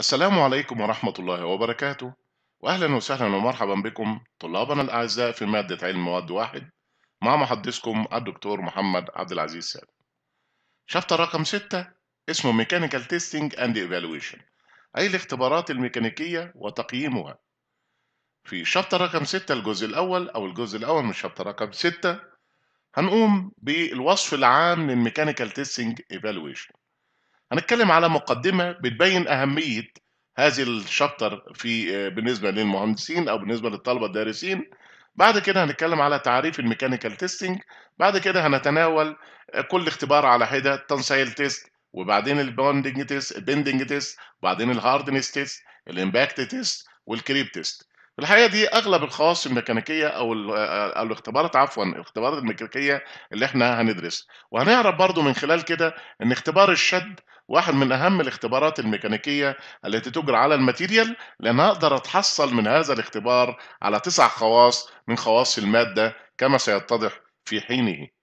السلام عليكم ورحمة الله وبركاته وأهلا وسهلا ومرحبا بكم طلابنا الأعزاء في مادة علم مواد واحد مع محدثكم الدكتور محمد عبد العزيز سالم شابتر رقم ستة اسمه ميكانيكال تيستينج اند ايفالويشن أي الاختبارات الميكانيكية وتقييمها في شابتر رقم ستة الجزء الأول أو الجزء الأول من شابتر رقم ستة هنقوم بالوصف العام للميكانيكال تيستينج ايفالويشن هنتكلم على مقدمه بتبين اهميه هذه الشابتر في آه، بالنسبه للمهندسين او بالنسبه للطلبه الدارسين بعد كده هنتكلم على تعريف الميكانيكال تيستنج بعد كده هنتناول آه، كل اختبار على حده تنسيل تيست وبعدين البوندنج تيست البندنج تيست وبعدين الهاردنس تيست الامباكت تيست والكريب تيست الحقيقه دي اغلب الخواص الميكانيكيه آه، او الاختبارات عفوا الاختبارات الميكانيكيه اللي احنا هندرسها وهنعرف برضو من خلال كده ان اختبار الشد واحد من أهم الاختبارات الميكانيكية التي تجرى على الماتيريال لأن أقدر أتحصل من هذا الاختبار على تسع خواص من خواص المادة كما سيتضح في حينه